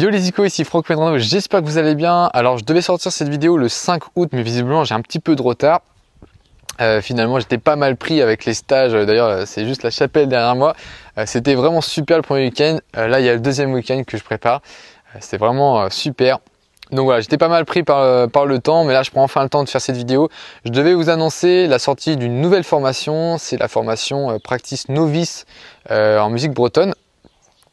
Yo les icos, ici Franck Medrano, j'espère que vous allez bien. Alors je devais sortir cette vidéo le 5 août, mais visiblement j'ai un petit peu de retard. Euh, finalement, j'étais pas mal pris avec les stages. Euh, d'ailleurs, euh, c'est juste la chapelle derrière moi. C'était vraiment super le premier week-end. là, il y a le deuxième week-end que je prépare. C'était vraiment super. Donc voilà, j'étais pas mal pris par, par, le temps, mais là je prends enfin le temps de faire cette vidéo. Je devais vous annoncer la sortie d'une nouvelle formation, c'est la formation Practice Novice en musique bretonne.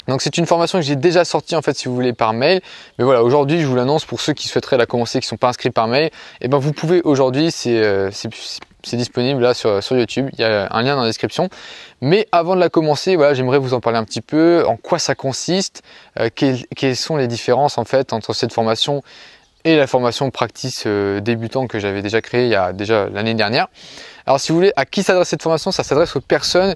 Donc c'est une formation que j'ai déjà sortie en fait si vous voulez par mail. Mais voilà, aujourd'hui je vous l'annonce pour ceux qui souhaiteraient la commencer, qui ne sont pas inscrits par mail, et eh ben vous pouvez aujourd'hui, c'est euh, disponible là sur, YouTube, il y a un lien dans la description. Mais avant de la commencer, voilà, j'aimerais vous en parler un petit peu, en quoi ça consiste, euh, quelles, sont les différences en fait entre cette formation et la formation practice euh, débutant que j'avais déjà créée il y a déjà l'année dernière. Alors si vous voulez, à qui s'adresse cette formation Ça s'adresse aux personnes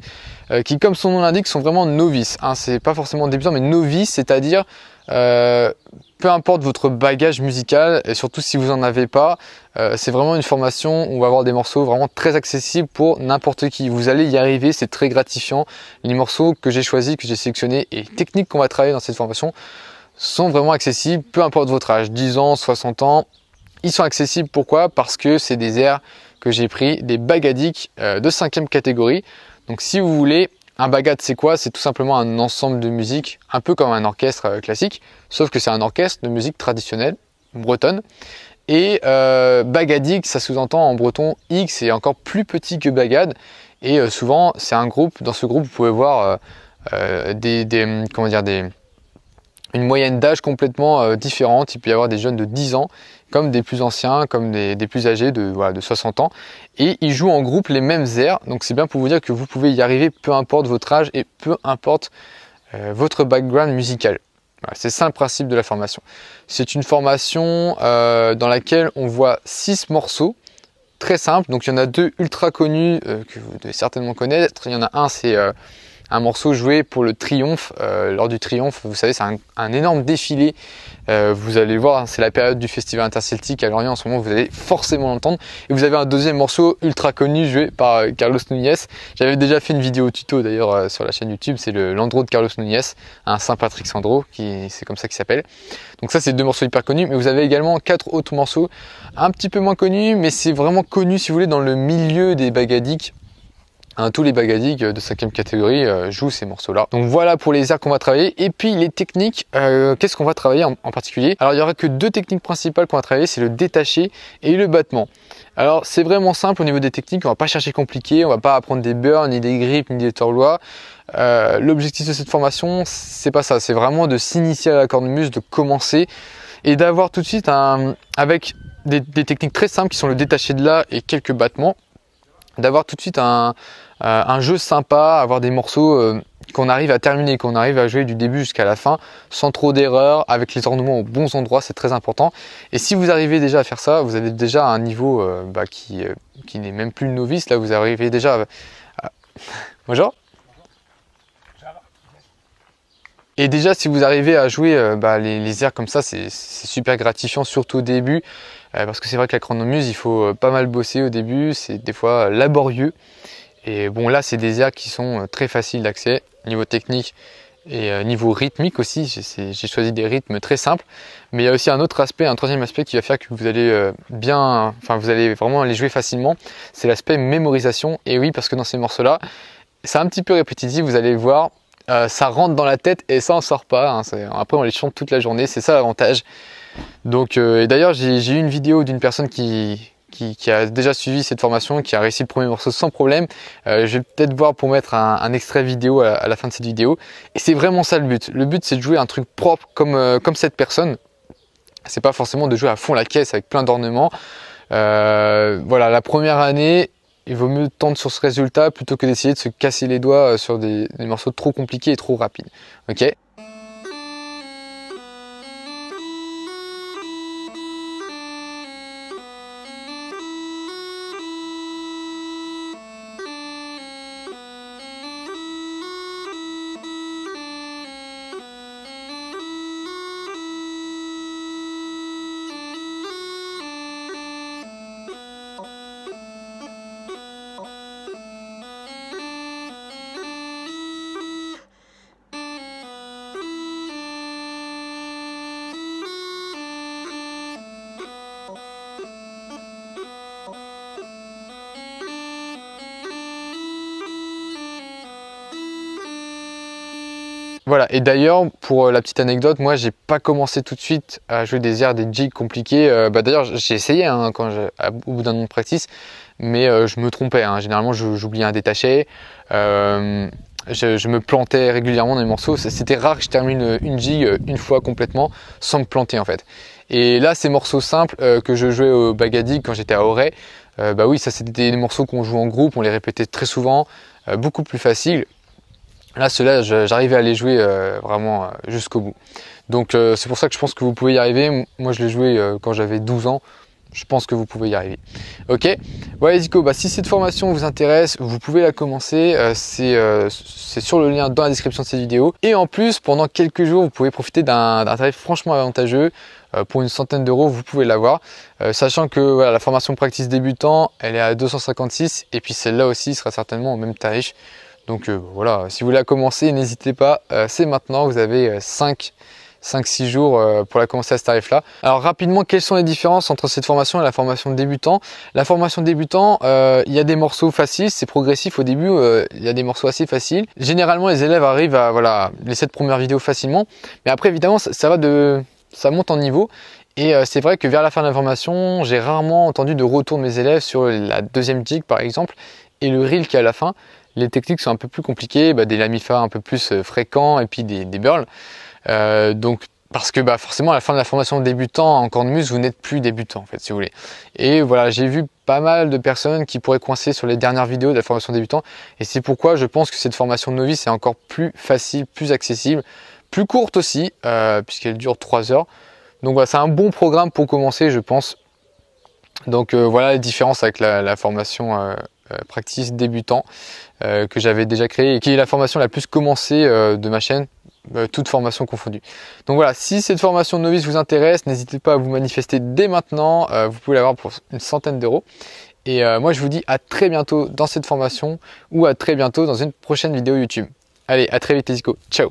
euh, qui, comme son nom l'indique, sont vraiment novices. Ce hein, c'est pas forcément débutant, mais novice, c'est-à-dire euh, peu importe votre bagage musical, et surtout si vous n'en avez pas, euh, c'est vraiment une formation où on va avoir des morceaux vraiment très accessibles pour n'importe qui. Vous allez y arriver, c'est très gratifiant. Les morceaux que j'ai choisis, que j'ai sélectionnés et techniques qu'on va travailler dans cette formation sont vraiment accessibles, peu importe votre âge, 10 ans, 60 ans. Ils sont accessibles pourquoi Parce que c'est des airs que j'ai pris des bagadiques euh, de cinquième catégorie. Donc si vous voulez, un bagad c'est quoi C'est tout simplement un ensemble de musique, un peu comme un orchestre euh, classique, sauf que c'est un orchestre de musique traditionnelle bretonne. Et euh, bagadik, ça sous-entend en breton X et encore plus petit que bagad. Et euh, souvent, c'est un groupe. Dans ce groupe, vous pouvez voir des, comment dire, des, une moyenne d'âge complètement euh, différente. Il peut y avoir des jeunes de 10 ans, comme des plus anciens, comme des, plus âgés de, de 60 ans. Et ils jouent en groupe les mêmes airs. Donc c'est bien pour vous dire que vous pouvez y arriver peu importe votre âge et peu importe euh, votre background musical. Voilà, c'est ça le principe de la formation. C'est une formation euh, dans laquelle on voit 6 morceaux très simples. Donc il y en a deux ultra connus que vous devez certainement connaître. Il y en a un, c'est un morceau joué pour le triomphe. Euh, lors du triomphe, vous savez, c'est un, énorme défilé. Euh, vous allez voir, hein, c'est la période du festival interceltique à Lorient en ce moment, vous allez forcément l'entendre. Et vous avez un deuxième morceau ultra connu joué par euh, Carlos Núñez. J'avais déjà fait une vidéo tuto d'ailleurs sur la chaîne YouTube, c'est le Landro de Carlos Núñez, un Saint-Patrick Sandro, qui, c'est comme ça qu'il s'appelle. Donc ça, c'est deux morceaux hyper connus, mais vous avez également quatre autres morceaux un petit peu moins connus, mais c'est vraiment connu si vous voulez dans le milieu des bagadiques Hein, tous les bagadigs euh, de cinquième catégorie euh, jouent ces morceaux-là. Donc voilà pour les airs qu'on va travailler. Et puis les techniques, euh, qu'est-ce qu'on va travailler en, particulier Alors il n'y aura que deux techniques principales qu'on va travailler, c'est le détaché et le battement. Alors c'est vraiment simple au niveau des techniques, on va pas chercher compliqué, on va pas apprendre des burns, ni des grips, ni des torlois. L'objectif de cette formation, c'est pas ça, c'est vraiment de s'initier à la cornemuse, de commencer et d'avoir tout de suite un, avec des, des techniques très simples qui sont le détaché de là et quelques battements, d'avoir tout de suite un, euh, un, jeu sympa, avoir des morceaux euh, qu'on arrive à terminer, qu'on arrive à jouer du début jusqu'à la fin, sans trop d'erreurs, avec les ornements aux bons endroits, c'est très important. Et si vous arrivez déjà à faire ça, vous avez déjà un niveau euh, bah, qui, qui n'est même plus novice, là vous arrivez déjà à... Bonjour Et déjà, si vous arrivez à jouer bah, les, les, airs comme ça, c'est super gratifiant, surtout au début. Euh, parce que c'est vrai que la chronomuse, il faut euh, pas mal bosser au début, c'est des fois euh, laborieux. Et bon, là, c'est des airs qui sont très faciles d'accès, niveau technique et niveau rythmique aussi. J'ai choisi des rythmes très simples. Mais il y a aussi un autre aspect, un troisième aspect qui va faire que vous allez bien, enfin, vous allez vraiment les jouer facilement. C'est l'aspect mémorisation. Et oui, parce que dans ces morceaux-là, c'est un petit peu répétitif, vous allez voir, euh, ça rentre dans la tête et ça en sort pas. Hein, après, on les chante toute la journée, c'est ça l'avantage. Donc, euh, d'ailleurs, j'ai eu une vidéo d'une personne qui, a déjà suivi cette formation, qui a réussi le premier morceau sans problème. Euh, je vais peut-être voir pour mettre un, extrait vidéo à, la fin de cette vidéo. Et c'est vraiment ça le but. Le but, c'est de jouer un truc propre comme, comme cette personne. C'est pas forcément de jouer à fond la caisse avec plein d'ornements. voilà, la première année, il vaut mieux tendre sur ce résultat plutôt que d'essayer de se casser les doigts euh, sur des, des morceaux trop compliqués et trop rapides. ok Voilà, et d'ailleurs, pour euh, la petite anecdote, moi j'ai pas commencé tout de suite à jouer des airs, des jigs compliqués. Euh, bah, d'ailleurs, j'ai essayé hein, quand au bout d'un an de practice, mais euh, je me trompais. Hein. Généralement, j'oubliais un détaché. je, me plantais régulièrement dans les morceaux. C'était rare que je termine une jig une fois complètement sans me planter en fait. Et là, ces morceaux simples que je jouais au Bagadig quand j'étais à Auray, bah oui, ça c'était des morceaux qu'on joue en groupe, on les répétait très souvent, beaucoup plus facile Là, ceux-là, j'arrivais à les jouer euh, vraiment euh, jusqu'au bout. Donc euh, c'est pour ça que je pense que vous pouvez y arriver. Moi, je l'ai joué quand j'avais 12 ans. Je pense que vous pouvez y arriver. Ok Voilà Zico, bah, si cette formation vous intéresse, vous pouvez la commencer. c'est sur le lien dans la description de cette vidéo. Et en plus, pendant quelques jours, vous pouvez profiter d'un tarif franchement avantageux. pour une centaine d'euros, vous pouvez l'avoir. sachant que la formation practice débutant, elle est à 256. Et puis celle-là aussi sera certainement au même tarif. Donc euh, voilà, si vous voulez la commencer, n'hésitez pas, euh, c'est maintenant, vous avez 5 euh, 6 jours pour la commencer à ce tarif-là. Alors rapidement, quelles sont les différences entre cette formation et la formation débutant La formation débutant, il y a des morceaux faciles, c'est progressif au début, il y a des morceaux assez faciles. Généralement, les élèves arrivent à voilà, les 7 premières vidéos facilement, mais après évidemment, ça, va de ça monte en niveau et c'est vrai que vers la fin de la formation, j'ai rarement entendu de retour de mes élèves sur la deuxième jig par exemple et le reel qui est à la fin. Les techniques sont un peu plus compliquées, bah, des lamifas un peu plus euh, fréquents et puis des, des euh, donc parce que bah, forcément à la fin de la formation débutant en cornemuse, vous n'êtes plus débutant en fait si vous voulez. Et voilà, j'ai vu pas mal de personnes qui pourraient coincer sur les dernières vidéos de la formation débutant et c'est pourquoi je pense que cette formation novice est encore plus facile, plus accessible, plus courte aussi euh, puisqu'elle dure 3 heures. Donc voilà, c'est un bon programme pour commencer je pense. Donc voilà la différence avec la, la formation euh, practice débutant euh, que j'avais déjà créé et qui est la formation la plus commencée euh, de ma chaîne toute formation confondue. Donc voilà, si cette formation novice vous intéresse, n'hésitez pas à vous manifester dès maintenant. vous pouvez l'avoir pour une centaine d'euros. Et moi, je vous dis à très bientôt dans cette formation ou à très bientôt dans une prochaine vidéo YouTube. Allez, à très vite les Ciao